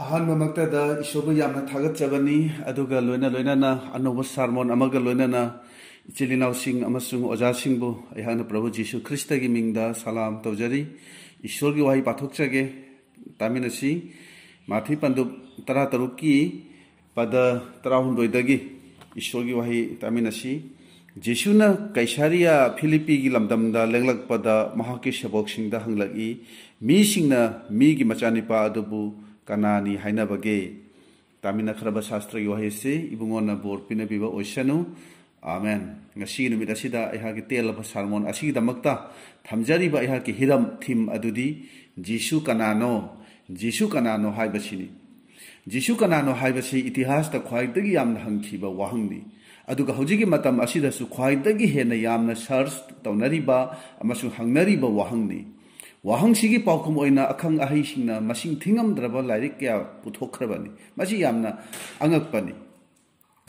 अहम इसोब याम लोन लोन अनोब सारमोन लोन इचिल ओजा प्रभु जीशु ख्रीस्ट की मिंग सलाम तौजरी ईश्वर की वही पाथोचगे तामिन माथी पंदुप तरह तरुक की पद तरहदी ईश्वर की वही तामिन जीशु कैसारिया फिलीपी की लमदम लेंगलपद सेबोक हंगलगी मचानीप कनानी है बगे तमीनखरब शास्त्र युवासी इबूंगों बोर पीनबीब ओसनु आमेन नमीद तेलब सारमों थमजरीब की हिम थीम जीसु कनानो जीसु कनानो है जीशु कनानो है इतिहास खाईद वाहंगी अगर खाईद सर्च तौनरीब हंगनरीब वाहंगी ꯋꯥꯍꯪꯁꯤꯒꯤ ꯄꯥꯎꯈꯨꯝ ꯑꯣꯏꯅ ꯑꯈꯪ ꯑꯍꯩꯁꯤꯡꯅ ꯃꯁꯤꯡ ꯊꯤꯉꯝꯗ꯭ꯔꯕ ꯂꯥꯏꯔꯤꯛ ꯀꯌꯥ ꯄꯨꯊꯣꯛꯈ꯭ꯔꯕꯅꯤ ꯃꯁꯤ ꯌꯥꯝꯅ ꯑꯉꯛꯄꯅꯤ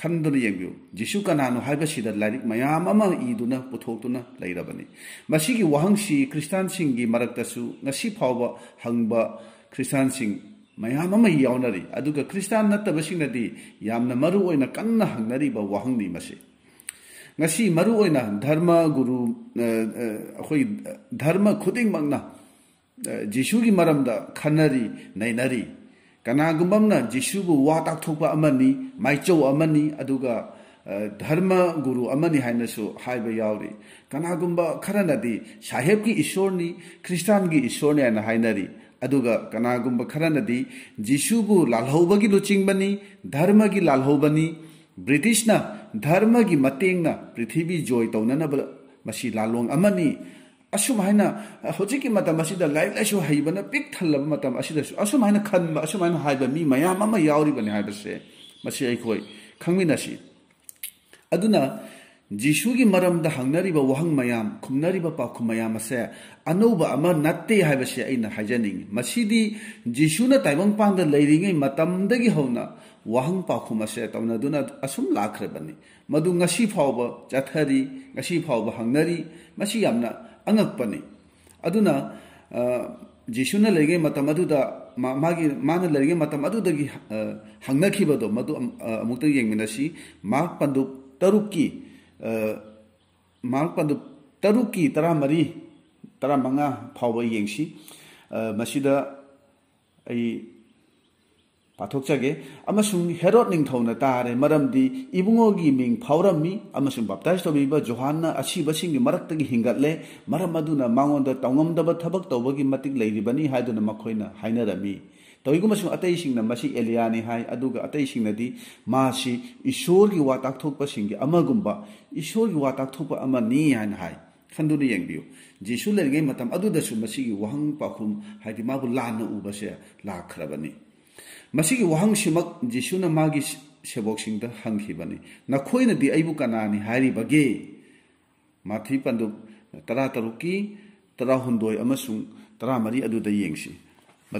ꯈꯟꯗꯨꯅ ꯌꯦꯡꯕꯤꯌꯨ ꯖꯤꯁꯨ ꯀꯅꯥꯅꯣ ꯍꯥꯏꯕꯁꯤꯗ ꯂꯥꯏꯔꯤꯛ ꯃꯌꯥꯝ ꯑꯃ ꯏꯗꯨꯅ ꯄꯨꯊꯣꯛꯇꯨꯅ ꯂꯩꯔꯕꯅꯤ ꯃꯁꯤꯒꯤ ꯋꯥꯍꯪꯁꯤ ꯈ꯭ꯔꯤꯁꯇꯥꯟꯁꯤꯡꯒꯤ ꯃꯔꯛꯇꯁꯨ ꯉꯁꯤ ꯐꯥꯎꯕ ꯍꯪꯕ ꯈ꯭ꯔꯤꯁꯇꯥꯟꯁꯤꯡ ꯃꯌꯥꯝ ꯑꯃ ꯌꯥꯎꯅꯔꯤ ꯑꯗꯨꯒ ꯈ꯭ꯔꯤꯁꯇꯥꯟ ꯅꯠꯇꯕꯁꯤꯡꯅꯗꯤ ꯌꯥꯝꯅ ꯃꯔꯨꯑꯣꯏꯅ ꯀꯟꯅ ꯍꯪꯅꯔꯤꯕ ꯋꯥꯍꯪꯅꯤ ꯃꯁꯤ ꯉꯁꯤ ꯃꯔꯨꯑꯣꯏꯅ ꯙꯔꯃ ꯒꯨꯔꯨ ꯑꯩꯈꯣꯏ ꯙꯔꯃ ꯈꯨꯗꯤꯡꯃꯛꯅ जीशु की मरम खनरी नैनरी कनागुम्बमना जीशु को अमनी अमनी अदुगा धर्म गुरु अमनी हाइनसु हाइब यावरी कनागुम्ब साहेब की ईश्वर नि ख्रिस्टान की ईश्वर ने हाइनरी अदुगा कनागुम्ब खरनदी जीशु को लालहौबगी धर्म की लाहबनी ब्रिटिशना धर्म की मतेंगना पृथ्वी जोई तौन मसी ꯑꯁꯨꯃꯥꯏꯅ ꯍꯧꯖꯤꯛꯀꯤ ꯃꯇꯝ ꯑꯁꯤꯗ ꯂꯥꯏꯔꯤꯛ ꯂꯥꯏꯁꯨ ꯍꯩꯕꯅ ꯄꯤꯛ ꯊꯜꯂꯕ ꯃꯇꯝ ꯑꯁꯤꯗꯁꯨ ꯑꯁꯨꯃꯥꯏꯅ ꯈꯟꯕ ꯑꯁꯨꯃꯥꯏꯅ ꯍꯥꯏꯕ ꯃꯤ ꯃꯌꯥꯝ ꯑꯃ ꯌꯥꯎꯔꯤꯕꯅꯤ ꯍꯥꯏꯕꯁꯦ ꯃꯁꯤ ꯑꯩꯈꯣꯏ ꯈꯪꯃꯤꯟꯅꯁꯤ ꯑꯗꯨꯅ ꯖꯤꯁꯨꯒꯤ ꯃꯔꯝꯗ ꯍꯪꯅꯔꯤꯕ ꯋꯥꯍꯪ ꯃꯌꯥꯝ ꯈꯨꯝꯅꯔꯤꯕ ꯄꯥꯎꯈꯨꯝ ꯃꯌꯥꯝ ꯑꯁꯦ ꯑꯅꯧꯕ ꯑꯃ ꯅꯠꯇꯦ ꯍꯥꯏꯕꯁꯦ ꯑꯩꯅ ꯍꯥꯏꯖꯅꯤꯡꯉꯤ ꯃꯁꯤꯗꯤ ꯖꯤꯁꯨꯅ ꯇꯥꯏꯕꯪꯄꯥꯟꯗ ꯂꯩꯔꯤꯉꯩ ꯃꯇꯝꯗꯒꯤ ꯍꯧꯅ ꯋꯥꯍꯪ ꯄꯥꯎꯈꯨꯝ ꯑꯁꯦ ꯇꯧꯅꯗꯨꯅ ꯑꯁꯨꯝ ꯂꯥꯛꯈ꯭ꯔꯕꯅꯤ ꯃꯗꯨ ꯉꯁꯤ ꯐꯥꯎꯕ ꯆꯠꯊꯔꯤ ꯉꯁꯤ ꯐꯥꯎꯕ ꯍꯪꯅꯔꯤ ꯃꯁꯤ ꯌꯥꯝꯅ ānāk pāni. ādu nā, jīshū nā lērgē mātā mātū dā, māgī, mā nā lērgē mātā mātū dā gī hāng nā khī bādō, mātū mūktā gī yāng shī, tarā marī, tarā ꯄꯥꯊꯣꯛꯆꯒꯦ ꯑꯃꯁꯨꯡ ꯍꯦꯔꯣꯠ ꯅꯤꯡꯊꯧꯅ ꯇꯥꯔꯦ ꯃꯔꯝꯗꯤ ꯏꯕꯨꯡꯉꯣꯒꯤ ꯃꯤꯡ ꯐꯥꯎꯔꯝꯃꯤ ꯑꯃꯁꯨꯡ ꯕꯞꯇꯥꯏꯁ ꯇꯧꯕꯤꯕ ꯖꯣꯍꯥꯟꯅ ꯑꯁꯤꯕꯁꯤꯡꯒꯤ ꯃꯔꯛꯇꯒꯤ ꯍꯤꯡꯒꯠꯂꯦ ꯃꯔꯝ ꯑꯗꯨꯅ ꯃꯉꯣꯟꯗ ꯇꯧꯉꯝꯗꯕ ꯊꯕꯛ ꯇꯧꯕꯒꯤ ꯃꯇꯤꯛ ꯂꯩꯔꯤꯕꯅꯤ ꯍꯥꯏꯗꯨꯅ ꯃꯈꯣꯏꯅ ꯍꯥꯏꯅꯔꯝꯃꯤ ꯇꯧꯏꯒꯨꯝꯕꯁꯨꯡ ꯑꯇꯩꯁꯤꯡꯅ ꯃꯁꯤ ꯑꯦꯂꯤꯌꯥꯅꯤ ꯍꯥꯏ ꯑꯗꯨꯒ ꯑꯇꯩꯁꯤꯡꯅꯗꯤ ꯃꯥꯁꯤ ꯏꯁꯣꯔꯒꯤ ꯋꯥ ꯇꯥꯛꯊꯣꯛꯄꯁꯤꯡꯒꯤ ꯑꯃꯒꯨꯝꯕ ꯏꯁꯣꯔꯒꯤ ꯋꯥ ꯇꯥꯛꯊꯣꯛꯄ ꯑꯃꯅꯤ ꯍꯥꯏꯅ ꯍꯥꯏ ꯈꯟꯗꯨꯅ ꯌꯦꯡꯕꯤꯌꯨ ꯖꯤꯁꯨ ꯂꯩꯔꯤꯉꯩ ꯃꯇꯝ ꯑꯗꯨꯗꯁꯨ ꯃꯁꯤꯒꯤ ꯋꯥꯍꯪ ꯄꯥꯎꯈꯨꯝ ꯍꯥꯏꯗꯤ ꯃꯥꯕꯨ ꯂꯥꯟꯅ ꯎꯕꯁꯦ ꯂꯥꯛꯈ꯭ꯔꯕꯅꯤ ꯃꯁꯤꯒꯤ ꯋꯥꯍꯪꯁꯤꯃꯛ ꯖꯤꯁꯨꯅ ꯃꯥꯒꯤ ꯁꯦꯕꯣꯛꯁꯤꯡꯗ ꯍꯪꯈꯤꯕꯅꯤ ꯅꯈꯣꯏꯅꯗꯤ ꯑꯩꯕꯨ ꯀꯅꯥꯅꯤ ꯍꯥꯏꯔꯤꯕꯒꯦ ꯃꯥꯊꯤ ꯄꯟꯗꯨꯞ ꯇꯔꯥꯇꯔꯨꯛꯀꯤ ꯇꯔꯥꯍꯨꯝꯗꯣꯏ ꯑꯃꯁꯨꯡ ꯇꯔꯥꯃꯔꯤ ꯑꯗꯨꯗ ꯌꯦꯡꯁꯤ ꯃꯗꯨꯗ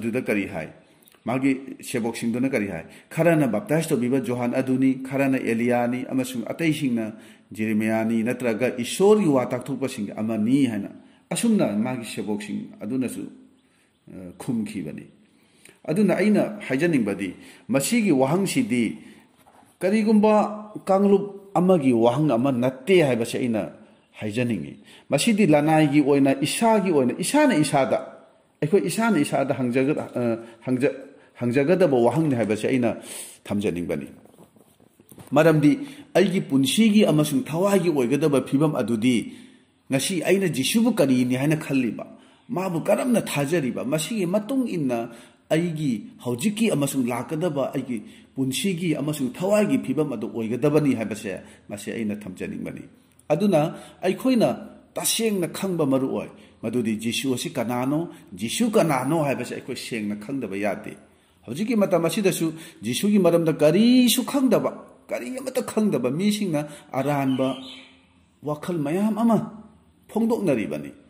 ꯀꯔꯤ ꯍꯥꯏ मागी सेबोक सिंधुना करी है खरना बप्ताइज तौब जोहान अदुनी खरना एलियानी अमसुंग अतैसिंगना जेरेमियानी नत्रग ईश्वरगी वा ताकथोपसिंग अमनी हैना असुमना मागी सेबोक सिंह ꯑꯗꯨꯅ ꯑꯩꯅ ꯍꯥꯏꯖꯅꯤꯡꯕꯗꯤ ꯃꯁꯤꯒꯤ ꯋꯥꯍꯪꯁꯤꯗꯤ ꯀꯔꯤꯒꯨꯝꯕ ꯀꯥꯡꯂꯨꯞ ꯑꯃꯒꯤ ꯋꯥꯍꯪ ꯑꯃ ꯅꯠꯇꯦ ꯍꯥꯏꯕꯁꯦ ꯑꯩꯅ ꯍꯥꯏꯖꯅꯤꯡꯉꯤ ꯃꯁꯤꯗꯤ ꯂꯅꯥꯏꯒꯤ ꯑꯣꯏꯅ ꯏꯁꯥꯒꯤ ꯑꯣꯏꯅ ꯏꯁꯥꯅ ꯏꯁꯥꯗ ꯑꯩꯈꯣꯏ ꯏꯁꯥꯅ ꯏꯁꯥꯗ ꯍꯪꯖꯒꯗꯕ ꯋꯥꯍꯪꯅꯤ ꯍꯥꯏꯕꯁꯦ ꯑꯩꯅ ꯊꯝꯖꯅꯤꯡꯕꯅꯤ ꯃꯔꯝꯗꯤ ꯑꯩꯒꯤ ꯄꯨꯟꯁꯤꯒꯤ ꯑꯃꯁꯨꯡ ꯊꯋꯥꯏꯒꯤ ꯑꯣꯏꯒꯗꯕ ꯐꯤꯕꯝ ꯑꯗꯨꯗꯤ ꯉꯁꯤ ꯑꯩꯅ ꯖꯤꯁꯨꯕꯨ ꯀꯔꯤꯅꯤ ꯍꯥꯏꯅ ꯈꯜꯂꯤꯕ ꯃꯥꯕꯨ ꯀꯔꯝꯅ ꯊꯥꯖꯔꯤꯕ ꯃꯁꯤꯒꯤ ꯃꯇꯨꯡ ꯏꯟꯅ 아이기 허지기 아마송 라카다바 아이기 본시기 아마송 타와기 피범 아도 오이가다바니 하바세 마세 아이나 탐자닝마니 아두나 아이코이나 따시행나 캉바 마루 오이 마두디 지슈오시 까나노 지슈 까나노 하바세 아이코 시행나 캉다바 야데 허지기 마타 마시다수 지슈기 마람다 까리슈 캉다바 까리 마타 캉다바 미싱나 아란바 와클 마얌 아마 퐁독나리바니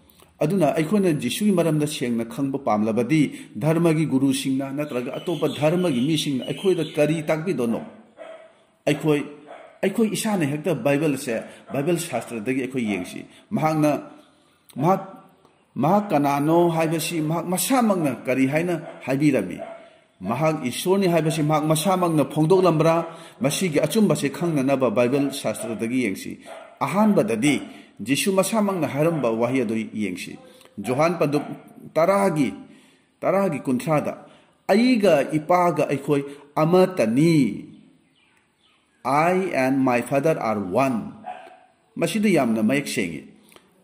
अखोन जीशु की खब पाबी धर्म की गुरु सिंह नत्र धर्म की मीसिंग अखोद करी तकदनो इसने हेक्त बाइबल से बाइबल शास्त्र कनानो है मसामक करी है हाबीरमी ईश्वर मसामक फोंदोलरा अचुब से खनब बाइबल शास्त्र अहमदी जीसु जीशु मसामंगरब वह अदी जोहान पदुक तरह की तरह की कुंथ्राद इपागो I and my father are one मैं सेंगे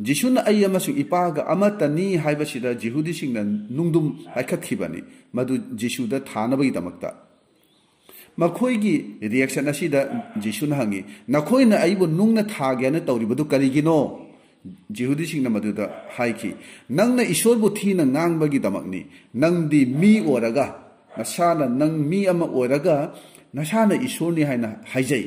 ꯖꯤꯁꯨꯅ ꯑꯩ ꯑꯃꯁꯨꯡ ꯏꯄꯥꯒ ꯑꯃꯠꯇꯅꯤ ꯍꯥꯏꯕꯁꯤꯗ ꯖꯤꯍꯨꯗꯤꯁꯤꯡꯅ ꯅꯨꯡꯗꯨꯝ ꯄꯥꯏꯈꯠꯈꯤꯕꯅꯤ ꯃꯗꯨ ꯖꯤꯁꯨꯗ ꯊꯥꯅꯕꯒꯤꯗꯃꯛꯇ ꯃꯈꯣꯏꯒꯤ ꯔꯤꯌꯦꯛꯁꯟ ꯑꯁꯤꯗ ꯖꯤꯁꯨꯅ ꯍꯪꯉꯤ ꯅꯈꯣꯏꯅ ꯑꯩꯕꯨ ꯅꯨꯡꯅ ꯊꯥꯒꯦꯅ ꯇꯧꯔꯤꯕꯗꯨ ꯀꯔꯤꯒꯤꯅꯣ ꯖꯤꯍꯨꯗꯤꯁꯤꯡꯅ ꯃꯗꯨꯗ ꯍꯥꯏꯈꯤ ꯅꯪꯅ ꯏꯁꯣꯔꯕꯨ ꯊꯤꯅ ꯉꯥꯡꯕꯒꯤꯗꯃꯛꯅꯤ ꯅꯪꯗꯤ ꯃꯤ ꯑꯣꯏꯔꯒ ꯅꯁꯥꯅ ꯅꯪ ꯃꯤ ꯑꯃ ꯑꯣꯏꯔꯒ ꯅꯁꯥꯅ ꯏꯁꯣꯔꯅꯤ ꯍꯥꯏꯅ ꯍꯥꯏꯖꯩ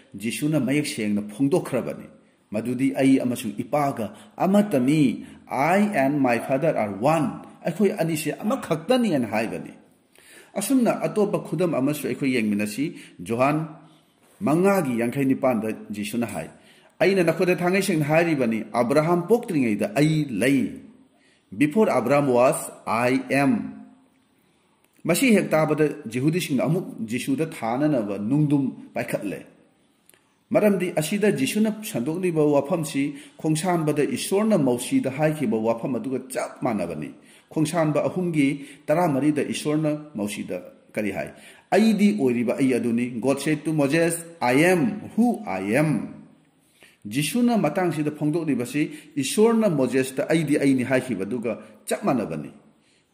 ꯖꯤꯁꯨꯅ ꯃꯌꯦꯛ ꯁꯦꯡꯅ ꯐꯣꯡꯗꯣꯛꯈ꯭ꯔꯕꯅꯤ ꯃꯗꯨꯗꯤ ꯑꯩ ꯑꯃꯁꯨꯡ ꯏꯄꯥꯒ ꯑꯃꯠꯇꯅꯤ I and my father are one ꯑꯩꯈꯣꯏ ꯑꯅꯤꯁꯦ ꯑꯃꯈꯛꯇꯅꯤꯅ ꯍꯥꯏꯕꯅꯤ ꯑꯁꯨꯝꯅ ꯑꯇꯣꯞꯄ ꯈꯨꯗꯝ ꯑꯃꯁꯨ ꯑꯩꯈꯣꯏ ꯌꯦꯡꯃꯤꯟꯅꯁꯤ ꯖꯣꯍꯥꯟ ꯃꯉꯥꯒꯤ ꯌꯥꯡꯈꯩ ꯅꯤꯄꯥꯟꯗ ꯖꯤꯁꯨꯅ ꯍꯥꯏ ꯑꯩꯅ ꯅꯈꯣꯏꯗ ꯊꯥꯡꯉꯩ ꯁꯦꯡꯅ ꯍꯥꯏꯔꯤꯕꯅꯤ ꯑꯕ꯭ꯔꯥꯍꯥꯝ ꯄꯣꯛꯇ꯭ꯔꯤꯉꯩꯗ ꯑꯩ ꯂꯩ ꯕꯤꯐꯣꯔ ꯑꯕ꯭ꯔꯥꯝ ꯋꯥꯁ ꯑꯥꯏ ꯑꯦꯝ ꯃꯁꯤ ꯍꯦꯛ ꯇꯥꯕꯗ ꯖꯤꯍꯨꯗꯤꯁꯤꯡꯅ ꯑꯃꯨꯛ ꯖꯤꯁꯨꯗ ꯊꯥꯅꯅꯕ ꯅꯨꯡꯗꯨꯝ ꯄꯥꯏꯈꯠꯂꯦ ꯃꯔꯝꯗꯤ ꯑꯁꯤꯗ ꯖꯤꯁꯨꯅ ꯁꯟꯗꯣꯛꯂꯤꯕ ꯋꯥꯐꯝꯁꯤ ꯈꯣꯡꯁꯥꯟꯕꯗ ꯏꯁꯣꯔꯅ ꯃꯧꯁꯤꯗ ꯍꯥꯏꯈꯤꯕ ꯋꯥꯐꯝ ꯑꯗꯨꯒ ꯆꯞ ꯃꯥꯟꯅꯕꯅꯤ ꯈꯣꯡꯁꯥꯟꯕ ꯑꯍꯨꯝꯒꯤ ꯇꯔꯥꯃꯔꯤꯗ ꯏꯁꯣꯔꯅ ꯃꯧꯁꯤꯗ ꯀꯔꯤ ꯍꯥꯏ ꯑꯩꯗꯤ ꯑꯣꯏꯔꯤꯕ ꯑꯩ ꯑꯗꯨꯅꯤ God said to Moses I am who I am ꯖꯤꯁꯨꯅ ꯃꯇꯥꯡꯁꯤꯗ ꯐꯣꯡꯗꯣꯛꯂꯤꯕꯁꯤ ꯏꯁꯣꯔꯅ ꯃꯣꯖꯦꯁꯇ ꯑꯩꯗꯤ ꯑꯩꯅꯤ ꯍꯥꯏꯈꯤꯕꯗꯨꯒ ꯆꯞ ꯃꯥꯟꯅꯕꯅꯤ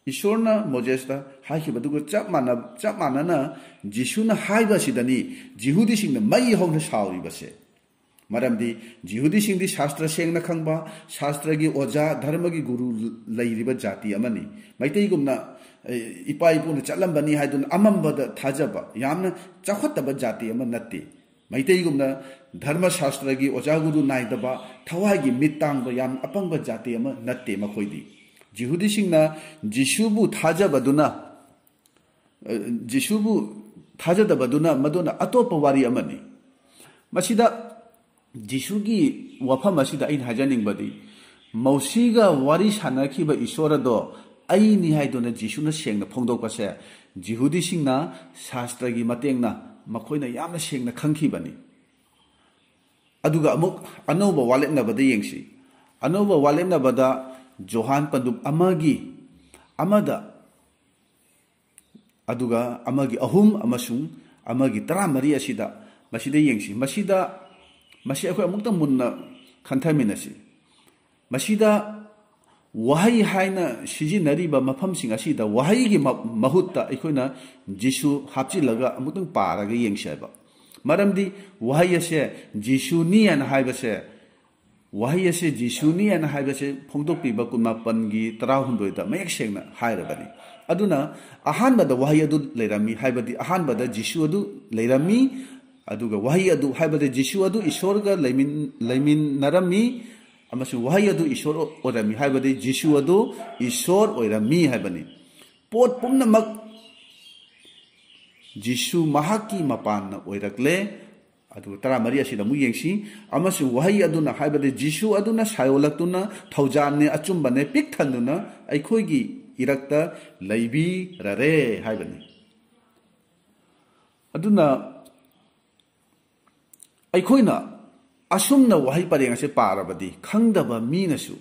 ईश्वरना मोजेसता हाइबदुग चप मान चप मानना जीशुना हाइबसिदनी जिहुदी सिंह मई हौन साउरीबसे मरमदी जिहुदी सिंह शास्त्र सेंगना खंगबा शास्त्र की ओजा धर्म की गुरु लैरिब जाति अमनी मैतेगुमना इपा इपुन चलम्बनी हाइदुन अमंबद थाजब यामना चखतब जाति अम नत्ती मैतेगुमना धर्म शास्त्र की ओजा गुरु नाइदबा थवाई की मित तांगब याम अपंग जाति अम नत्ते मखोइदी 지후디싱나 지슈부 타자바두나 지슈부 타자다바두나 마도나 아토파 와리 아마니 마시다 지슈기 와파 마시다 인 하자닝바디 마우시가 와리 샤나키바 이쇼라도 아이니 하이도나 지슈나 셴나 퐁도과세 지후디싱나 사스트라기 마땡나 마코이나 야나 셴나 칸키바니 아두가 아목 아노바 와렛나바데 옌시 아노바 와렛나바다 जोहान पदुप अहम अमदा अदुगा अमागी अहुम अमसुंग अमागी तरा मरी असिदा मसिदे येंगसि मसिदा मसि अखै अमुक्त मुन्न खंथामिनासि मसिदा वहाई हाइन महुत अखैना जिसु हापचि लगा अमुक्त पारा असे जिसु ꯋꯥꯍꯩ ꯑꯁꯤ ꯖꯤꯁꯨꯅꯤ ꯍꯥꯏꯅ ꯍꯥꯏꯕꯁꯤ ꯐꯣꯡꯗꯣꯛꯄꯤꯕ ꯀꯨꯟꯃꯥꯄꯟꯒꯤ ꯇꯔꯥꯍꯨꯝꯗꯣꯏꯗ ꯃꯌꯦꯛ ꯁꯦꯡꯅ ꯍꯥꯏꯔꯕꯅꯤ ꯑꯗꯨꯅ ꯑꯍꯥꯟꯕꯗ ꯋꯥꯍꯩ ꯑꯗꯨ ꯂꯩꯔꯝꯃꯤ ꯍꯥꯏꯕꯗꯤ ꯑꯍꯥꯟꯕꯗ ꯖꯤꯁꯨ ꯑꯗꯨ ꯂꯩꯔꯝꯃꯤ ꯑꯗꯨꯒ ꯋꯥꯍꯩ ꯑꯗꯨ ꯍꯥꯏꯕꯗꯤ ꯖꯤꯁꯨ ꯑꯗꯨ ꯏꯁꯣꯔꯒ ꯂꯩꯃꯤꯟꯅꯔꯝꯃꯤ ꯑꯃꯁꯨꯡ ꯋꯥꯍꯩ ꯑꯗꯨ ꯏꯁꯣꯔ ꯑꯣꯏꯔꯝꯃꯤ ꯍꯥꯏꯕꯗꯤ ꯖꯤꯁꯨ ꯑꯗꯨ ꯏꯁꯣꯔ ꯑꯣꯏꯔꯝꯃꯤ ꯍꯥꯏꯕꯅꯤ ꯄꯣꯠ ꯄꯨꯝꯅꯃꯛ ꯖꯤꯁꯨ ꯃꯍꯥꯛꯀꯤ ꯃꯄꯥꯟꯅ ꯑꯣꯏꯔꯛꯂꯦ ꯑꯗꯨꯒ ꯇꯔꯥꯃꯔꯤ ꯑꯁꯤꯗ ꯑꯃꯨꯛ ꯌꯦꯡꯁꯤ ꯑꯃꯁꯨꯡ ꯋꯥꯍꯩ ꯑꯗꯨꯅ ꯍꯥꯏꯕꯗꯤ ꯖꯤꯁꯨ ꯑꯗꯨꯅ ꯁꯥꯌꯣꯜꯂꯛꯇꯨꯅ ꯊꯧꯖꯥꯟꯅꯦ ꯑꯆꯨꯝꯕꯅꯦ ꯄꯤꯛ ꯊꯟꯗꯨꯅ ꯑꯩꯈꯣꯏꯒꯤ ꯏꯔꯛꯇ ꯂꯩꯕꯤꯔꯔꯦ ꯍꯥꯏꯕꯅꯤ ꯑꯗꯨꯅ ꯑꯩꯈꯣꯏꯅ ꯑꯁꯨꯝꯅ ꯋꯥꯍꯩ ꯄꯔꯦꯡ ꯑꯁꯤ ꯄꯥꯔꯕꯗꯤ ꯈꯪꯗꯕ ꯃꯤꯅꯁꯨ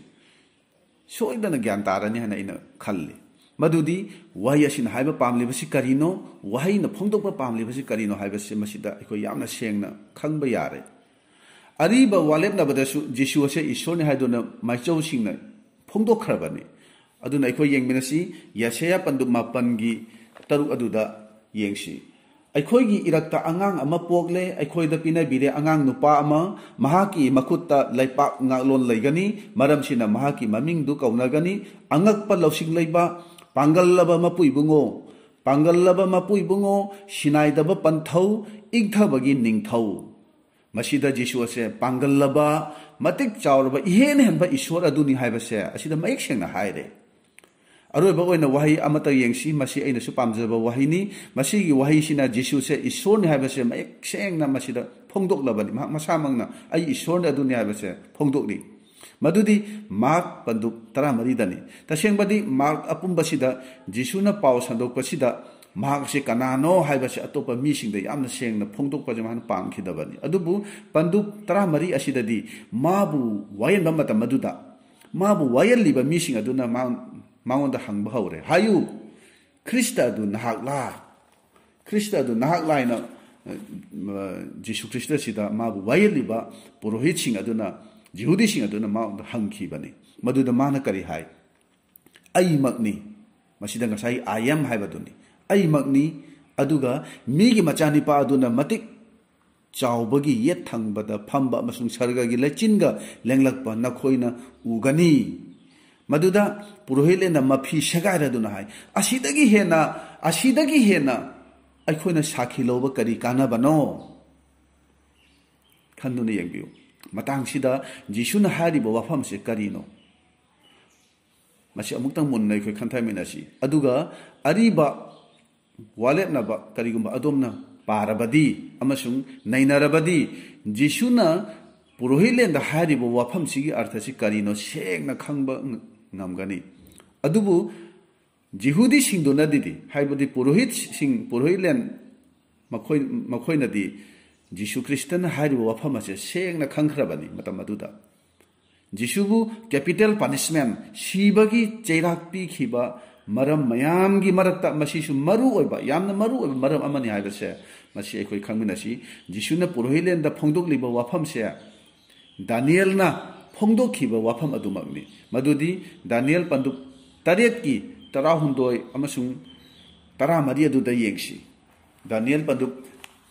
ꯁꯣꯏꯗꯅ ꯒ꯭ꯌꯥꯟ ꯇꯥꯔꯅꯤ ꯍꯥꯏꯅ ꯑꯩꯅ ꯈꯜꯂꯤ ꯃꯗꯨꯗꯤ ꯋꯥꯍꯩ ꯑꯁꯤꯅ ꯍꯥꯏꯕ ꯄꯥꯝꯂꯤꯕꯁꯤ ꯀꯔꯤꯅꯣ ꯋꯥꯍꯩꯅ ꯐꯣꯡꯗꯣꯛꯄ ꯄꯥꯝꯂꯤꯕꯁꯤ ꯀꯔꯤꯅꯣ ꯍꯥꯏꯕꯁꯤ ꯃꯁꯤꯗ ꯑꯩꯈꯣꯏ ꯌꯥꯝꯅ ꯁꯦꯡꯅ ꯈꯪꯕ ꯌꯥꯔꯦ ꯑꯔꯤꯕ ꯋꯥꯂꯦꯞꯅꯕꯗꯁꯨ ꯖꯤꯁꯨ ꯑꯁꯦ ꯏꯁꯣꯔꯅꯤ ꯍꯥꯏꯗꯨꯅ ꯃꯥꯏꯆꯧꯁꯤꯡꯅ ꯐꯣꯡꯗꯣꯛꯈ꯭ꯔꯕꯅꯤ ꯑꯗꯨꯅ ꯑꯩꯈꯣꯏ ꯌꯦꯡꯃꯤꯟꯅꯁꯤ ꯌꯥꯁꯦꯌꯥ ꯄꯟꯗꯨꯞ ꯃꯥꯄꯟꯒꯤ ꯇꯔꯨꯛ ꯑꯗꯨꯗ ꯌꯦꯡꯁꯤ ꯑꯩꯈꯣꯏꯒꯤ ꯏꯔꯛꯇ ꯑꯉꯥꯡ ꯑꯃ ꯄꯣꯛꯂꯦ ꯑꯩꯈꯣꯏꯗ ꯄꯤꯅꯕꯤꯔꯦ ꯑꯉꯥꯡ ꯅꯨꯄꯥ ꯑꯃ ꯃꯍꯥꯛꯀꯤ ꯃꯈꯨꯠꯇ ꯂꯩꯄꯥꯛ ꯉꯥꯛꯂꯣꯟ ꯂꯩꯒꯅꯤ ꯃꯔꯝꯁꯤꯅ ꯃꯍꯥꯛꯀꯤ ꯃꯃꯤꯡꯗꯨ ꯀꯧꯅꯒꯅꯤ ꯑꯉꯛꯄ ꯂꯧꯁꯤꯡ ꯂꯩꯕ ꯄꯥꯡꯒꯜꯂꯕ ꯃꯄꯨ ꯏꯕꯨꯡꯉꯣ ꯄꯥꯡꯒꯜꯂꯕ ꯃꯄꯨ ꯏꯕꯨꯡꯉꯣ ꯁꯤꯅꯥꯏꯗꯕ ꯄꯟꯊꯧ ꯏꯪꯊꯕꯒꯤ ꯅꯤꯡꯊꯧ ꯃꯁꯤꯗ ꯖꯤꯁꯨ ꯑꯁꯦ ꯄꯥꯡꯒꯜꯂꯕ ꯃꯇꯤꯛ ꯆꯥꯎꯔꯕ ꯏꯍꯦꯟ ꯍꯦꯟꯕ ꯏꯁꯣꯔ ꯑꯗꯨꯅꯤ ꯍꯥꯏꯕꯁꯦ ꯑꯁꯤꯗ ꯃꯌꯦꯛ ꯁꯦꯡꯅ ꯍꯥꯏꯔꯦ ꯑꯔꯣꯏꯕ ꯑꯣꯏꯅ ꯋꯥꯍꯩ ꯑꯃꯇ ꯌꯦꯡꯁꯤ ꯃꯁꯤ ꯑꯩꯅꯁꯨ ꯄꯥꯝꯖꯕ ꯋꯥꯍꯩꯅꯤ ꯃꯁꯤꯒꯤ ꯋꯥꯍꯩꯁꯤꯅ ꯖꯤꯁꯨꯁꯦ ꯏꯁꯣꯔꯅꯤ ꯍꯥꯏꯕꯁꯦ ꯃꯌꯦꯛ ꯁꯦꯡꯅ ꯃꯁꯤꯗ ꯐꯣꯡꯗꯣꯛꯂꯕꯅꯤ ꯃꯍꯥꯛ ꯃꯁꯥꯃꯛꯅ ꯑꯩ ꯏꯁꯣꯔꯅ ꯑꯗꯨꯅꯤ ꯍꯥꯏꯕꯁꯦ ꯐꯣꯡꯗꯣꯛꯂꯤ ꯃꯗꯨꯗꯤ ꯃꯍꯥꯛ ꯄꯟꯗꯨꯞ ꯇꯔꯥꯃꯔꯤꯗꯅꯤ ꯇꯁꯦꯡꯕꯗꯤ ꯃꯍꯥꯛ ꯑꯄꯨꯝꯕꯁꯤꯗ ꯖꯤꯁꯨꯅ ꯄꯥꯎ ꯁꯟꯗꯣꯛꯄꯁꯤꯗ ꯃꯍꯥꯛ ꯑꯁꯤ ꯀꯅꯥꯅꯣ ꯍꯥꯏꯕꯁꯤ ꯑꯇꯣꯞꯄ ꯃꯤꯁꯤꯡꯗ ꯌꯥꯝꯅ ꯁꯦꯡꯅ ꯐꯣꯡꯗꯣꯛꯄꯁꯦ ꯃꯍꯥꯛꯅ ꯄꯥꯝꯈꯤꯗꯕꯅꯤ ꯑꯗꯨꯕꯨ ꯄꯟꯗꯨꯞ ꯇꯔꯥꯃꯔꯤ ꯑꯁꯤꯗꯗꯤ ꯃꯥꯕꯨ ꯋꯥꯌꯦꯟꯕ ꯃꯇꯝ ꯑꯗꯨꯗ ꯃꯥꯕꯨ ꯋꯥꯌꯦꯜꯂꯤꯕ ꯃꯤꯁꯤꯡ ꯑꯗꯨꯅ ꯃꯉꯣꯟꯗ ꯍꯪꯕ ꯍꯧꯔꯦ ꯍꯥꯏꯌꯨ ꯈ꯭ꯔꯤꯁꯇ ꯑꯗꯨ ꯅꯍꯥꯛꯂꯥ ꯈ꯭ꯔꯤꯁꯇ ꯑꯗꯨ ꯅꯍꯥꯛ ꯂꯥꯏꯅ ꯖꯤꯁꯨ ꯈ꯭ꯔꯤꯁꯇ ꯑꯁꯤꯗ ꯃꯥꯕꯨ ꯋꯥꯌꯦꯜꯂꯤꯕ ꯄꯨꯔꯣꯍꯤꯠꯁꯤꯡ ꯑꯗꯨꯅ ꯌꯍꯨꯗꯤꯁꯤꯡ ꯑꯗꯨꯅ ꯃꯥꯉꯣꯟꯗ ꯍꯪꯈꯤꯕꯅꯤ ꯃꯗꯨꯗ ꯃꯥꯅ ꯀꯔꯤ ꯍꯥꯏ ꯑꯩꯃꯛꯅꯤ ꯃꯁꯤꯗ ꯉꯁꯥꯏ ꯑꯥꯏ ꯑꯦꯝ ꯍꯥꯏꯕꯗꯨꯅꯤ ꯑꯩꯃꯛꯅꯤ ꯑꯗꯨꯒ ꯃꯤꯒꯤ ꯃꯆꯥꯅꯤꯄꯥ ꯑꯗꯨꯅ ꯃꯇꯤꯛ ꯆꯥꯎꯕꯒꯤ ꯌꯦꯠ ꯊꯪꯕꯗ ꯐꯝꯕ ꯑꯃꯁꯨꯡ ꯁꯔꯒꯒꯤ ꯂꯩꯆꯤꯟꯒ ꯂꯦꯡꯂꯛꯄ ꯅꯈꯣꯏꯅ ꯎꯒꯅꯤ ꯃꯗꯨꯗ ꯄꯨꯔꯣꯍꯤꯠꯂꯦꯅ ꯃꯐꯤ ꯁꯦꯒꯥꯏꯔꯗꯨꯅ ꯍꯥꯏ ꯑꯁꯤꯗꯒꯤ ꯍꯦꯟꯅ ꯑꯁꯤꯗꯒꯤ ꯍꯦꯟꯅ ꯑꯩꯈꯣꯏꯅ ꯁꯥꯈꯤ ꯂꯧꯕ ꯀꯔꯤ ꯀꯥꯟꯅꯕꯅꯣ ꯈꯟꯗꯨꯅ ꯌꯦꯡꯕꯤꯌꯨ ꯃꯇꯥꯡꯁꯤꯗ ꯖꯤꯁꯨꯅ ꯍꯥꯏꯔꯤꯕ ꯋꯥꯐꯝꯁꯤ ꯀꯔꯤꯅꯣ ꯃꯁꯤ ꯑꯃꯨꯛꯇꯪ ꯃꯨꯟꯅ ꯑꯩꯈꯣꯏ ꯈꯟꯊꯃꯤꯟꯅꯁꯤ ꯑꯗꯨꯒ ꯑꯔꯤꯕ ꯋꯥꯂꯦꯞꯅꯕ ꯀꯔꯤꯒꯨꯝꯕ ꯑꯗꯣꯝꯅ ꯄꯥꯔꯕꯗꯤ ꯑꯃꯁꯨꯡ ꯅꯩꯅꯔꯕꯗꯤ ꯖꯤꯁꯨꯅ ꯄꯨꯔꯣꯍꯤꯂꯦꯟꯗ ꯍꯥꯏꯔꯤꯕ ꯋꯥꯐꯝꯁꯤꯒꯤ ꯑꯔꯊꯁꯤ ꯀꯔꯤꯅꯣ ꯁꯦꯡꯅ ꯈꯪꯕ ꯉꯝꯒꯅꯤ ꯑꯗꯨꯕꯨ ꯖꯤꯍꯨꯗꯤꯁꯤꯡꯗꯨꯅꯗꯤ ꯍꯥꯏꯕꯗꯤ ꯄꯨꯔꯣꯍꯤꯠꯁꯤꯡ ꯄꯨꯔꯣꯍꯤꯠꯂꯦꯟ ꯃꯈꯣꯏ ꯃꯈꯣꯏꯅꯗꯤ जीसु क्रिस्टन हाइरु वफम असे सेंग न खंखरबनी मतम मदुदा जीशुबु कैपिटल पनिशमेन शिबगी चेराक पी खिबा मरम मयाम की मरत मसीसु मरु ओइबा याम न मरु वफम से दानियल ना वफम अदुमबनी मदुदी दानियल पंदु की तरह हूं तरह मरिया दुदा येंगसी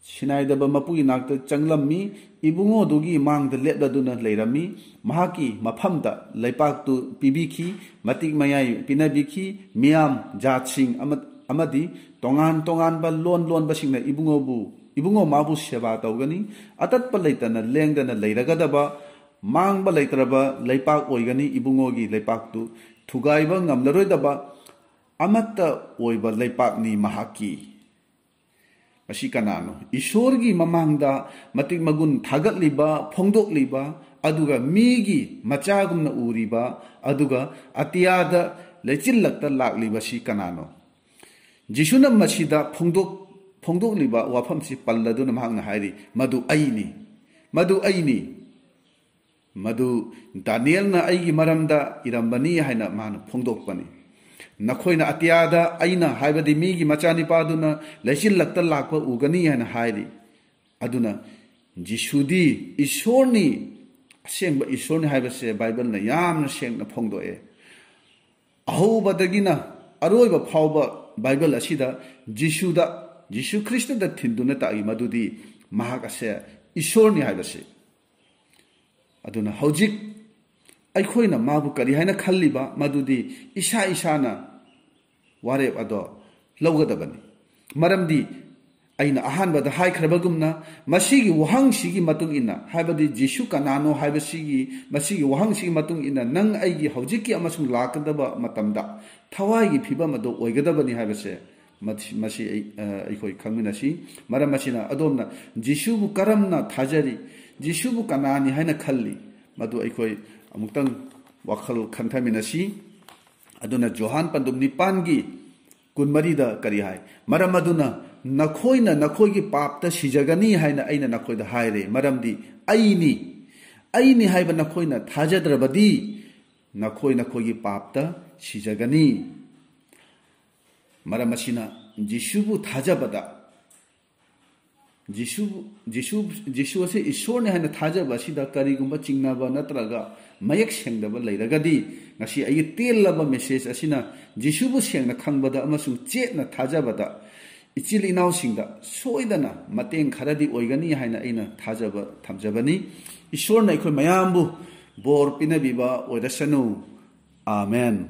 ꯁꯤꯅꯥꯏꯗꯕ ꯃꯄꯨꯒꯤ ꯅꯥꯛꯇ ꯆꯪꯂꯝꯃꯤ ꯏꯕꯨꯡꯉꯣꯗꯨꯒꯤ ꯃꯥꯡꯗ ꯂꯦꯞꯂꯗꯨꯅ ꯂꯩꯔꯝꯃꯤ ꯃꯍꯥꯛꯀꯤ ꯃꯐꯝꯗ ꯂꯩꯄꯥꯛꯇꯨ ꯄꯤꯕꯤꯈꯤ ꯃꯇꯤꯛ ꯃꯌꯥꯏ ꯄꯤꯅꯕꯤꯈꯤ ꯃꯤꯌꯥꯝ ꯖꯥꯠꯁꯤꯡ ꯑꯃꯗꯤ ꯇꯣꯉꯥꯟ ꯇꯣꯉꯥꯟꯕ ꯂꯣꯟ ꯂꯣꯟꯕꯁꯤꯡꯅ ꯏꯕꯨꯡꯉꯣꯕꯨ ꯏꯕꯨꯡꯉꯣ ꯃꯥꯕꯨ ꯁꯦꯕꯥ ꯇꯧꯒꯅꯤ ꯑꯇꯠꯄ ꯂꯩꯇꯅ ꯂꯦꯡꯗꯅ ꯂꯩꯔꯒꯗꯕ ꯃꯥꯡꯕ ꯂꯩꯇ꯭ꯔꯕ ꯂꯩꯄꯥꯛ ꯑꯣꯏꯒꯅꯤ ꯏꯕꯨꯡꯉꯣꯒꯤ ꯂꯩꯄꯥꯛꯇꯨ ꯊꯨꯒꯥꯏꯕ ꯉꯝꯂꯔꯣꯏꯗꯕ ꯑꯃꯠꯇ ꯑꯣꯏꯕ ꯂꯩꯄꯥꯛꯅꯤ ꯃꯍꯥꯛꯀꯤ ꯃꯁꯤ ꯀꯅꯥꯅꯣ ꯏꯁꯣꯔꯒꯤ ꯃꯃꯥꯡꯗ ꯃꯇꯤꯛ ꯃꯒꯨꯟ ꯊꯥꯒꯠꯂꯤꯕ ꯐꯣꯡꯗꯣꯛꯂꯤꯕ ꯑꯗꯨꯒ ꯃꯤꯒꯤ ꯃꯆꯥꯒꯨꯝꯅ ꯎꯔꯤꯕ ꯑꯗꯨꯒ ꯑꯇꯤꯌꯥꯗ ꯂꯩꯆꯤꯜꯂꯛꯇ ꯂꯥꯛꯂꯤꯕꯁꯤ ꯀꯅꯥꯅꯣ ꯖꯤꯁꯨꯅ ꯃꯁꯤꯗ ꯐꯣꯡꯗꯣꯛ ꯐꯣꯡꯗꯣꯛꯂꯤꯕ ꯋꯥꯐꯝꯁꯤ ꯄꯜꯂꯗꯨꯅ ꯃꯍꯥꯛꯅ ꯍꯥꯏꯔꯤ ꯃꯗꯨ ꯑꯩꯅꯤ ꯃꯗꯨ ꯑꯩꯅꯤ ꯃꯗꯨ ꯗꯥꯅꯦꯜꯅ ꯑꯩꯒꯤ ꯃꯔꯝꯗ ꯏꯔꯝꯕꯅꯤ ꯍꯥꯏꯅ ꯃꯥꯅ ꯐꯣꯡꯗꯣꯛꯄꯅꯤ ꯅꯈꯣꯏꯅ ꯑꯇꯤꯌꯥꯗ ꯑꯩꯅ ꯍꯥꯏꯕꯗꯤ ꯃꯤꯒꯤ ꯃꯆꯥꯅꯤꯄꯥꯗꯨꯅ ꯂꯩꯆꯤꯜꯂꯛꯇ ꯂꯥꯛꯄ ꯎꯒꯅꯤ ꯍꯥꯏꯅ ꯍꯥꯏꯔꯤ ꯑꯗꯨꯅ ꯖꯤꯁꯨꯗꯤ ꯏꯁꯣꯔꯅꯤ ꯑꯁꯦꯡꯕ ꯏꯁꯣꯔꯅꯤ ꯍꯥꯏꯕꯁꯦ ꯕꯥꯏꯕꯜꯅ ꯌꯥꯝꯅ ꯁꯦꯡꯅ ꯐꯣꯡꯗꯣꯛꯑꯦ ꯑꯍꯧꯕꯗꯒꯤꯅ ꯑꯔꯣꯏꯕ ꯐꯥꯎꯕ ꯕꯥꯏꯕꯜ ꯑꯁꯤꯗ ꯖꯤꯁꯨꯗ ꯖꯤꯁꯨ ꯈ꯭ꯔꯤꯁꯇꯗ ꯊꯤꯟꯗꯨꯅ ꯇꯥꯛꯏ ꯃꯗꯨꯗꯤ ꯃꯍꯥꯛ ꯑꯁꯦ ꯏꯁꯣꯔꯅꯤ ꯍꯥꯏꯕꯁꯤ ꯑꯗꯨꯅ ꯍꯧꯖꯤꯛ ꯑꯩꯈꯣꯏꯅ ꯃꯥꯕꯨ ꯀꯔꯤ ꯍꯥꯏꯅ ꯈꯜꯂꯤꯕ ꯃꯗꯨꯗꯤ ꯏꯁꯥ ꯏꯁꯥꯅ ꯋꯥꯔꯦꯞ ꯑꯗꯣ ꯂꯧꯒꯗꯕꯅꯤ ꯃꯔꯝꯗꯤ ꯑꯩꯅ ꯑꯍꯥꯟꯕꯗ ꯍꯥꯏꯈ꯭ꯔꯕꯒꯨꯝꯅ ꯃꯁꯤꯒꯤ ꯋꯥꯍꯪꯁꯤꯒꯤ ꯃꯇꯨꯡ ꯏꯟꯅ ꯍꯥꯏꯕꯗꯤ ꯖꯤꯁꯨ ꯀꯅꯥꯅꯣ ꯍꯥꯏꯕꯁꯤꯒꯤ ꯃꯁꯤꯒꯤ ꯋꯥꯍꯪꯁꯤꯒꯤ ꯃꯇꯨꯡ ꯏꯟꯅ ꯅꯪ ꯑꯩꯒꯤ ꯍꯧꯖꯤꯛꯀꯤ ꯑꯃꯁꯨꯡ ꯂꯥꯛꯀꯗꯕ ꯃꯇꯝꯗ ꯊꯋꯥꯏꯒꯤ ꯐꯤꯕꯝ ꯑꯗꯨ ꯑꯣꯏꯒꯗꯕꯅꯤ ꯍꯥꯏꯕꯁꯦ ꯃꯁꯤ ꯑꯩꯈꯣꯏ ꯈꯪꯃꯤꯟꯅꯁꯤ ꯃꯔꯝ ꯑꯁꯤꯅ ꯑꯗꯣꯝꯅ ꯖꯤꯁꯨꯕꯨ ꯀꯔꯝꯅ ꯊꯥꯖꯔꯤ ꯖꯤꯁꯨꯕꯨ ꯀꯅꯥꯅꯤ ꯍꯥꯏꯅ ꯈꯜꯂꯤ ꯃꯗꯨ ꯑꯩꯈꯣꯏ ꯑꯃꯨꯛꯇꯪ ꯋꯥꯈꯜ ꯈꯟꯊꯃꯤꯟꯅꯁꯤ ꯑꯗꯨꯅ ꯖꯣꯍꯥꯟ ꯄꯟꯗꯨꯞ ꯅꯤꯄꯥꯟꯒꯤ ꯀꯨꯟꯃꯔꯤꯗ ꯀꯔꯤ ꯍꯥꯏ ꯃꯔꯝ ꯑꯗꯨꯅ ꯅꯈꯣꯏꯅ ꯅꯈꯣꯏꯒꯤ ꯄꯥꯞꯇ ꯁꯤꯖꯒꯅꯤ ꯍꯥꯏꯅ ꯑꯩꯅ ꯅꯈꯣꯏꯗ ꯍꯥꯏꯔꯦ ꯃꯔꯝꯗꯤ ꯑꯩꯅꯤ ꯑꯩꯅꯤ ꯍꯥꯏꯕ ꯅꯈꯣꯏꯅ ꯊꯥꯖꯗ꯭ꯔꯕꯗꯤ ꯅꯈꯣꯏ ꯅꯈꯣꯏꯒꯤ ꯄꯥꯞꯇ ꯁꯤꯖꯒꯅꯤ ꯃꯔꯝ ꯑꯁꯤꯅ ꯖꯤꯁꯨꯕꯨ ꯊꯥꯖꯕꯗ जीशु से ईश्वर ने थाजब करीगुब चिंगब नत्रगा मयक सेंगदब लेरगदी तेलब मेसेज जीशु सेंगन खंगबद चेतन थाजबद इचिल इनाव सोदन मतें खरदी ओगनी है थाजब थमजबनी ईश्वर ने अखोई मयाम बोर पीनबीब आमेन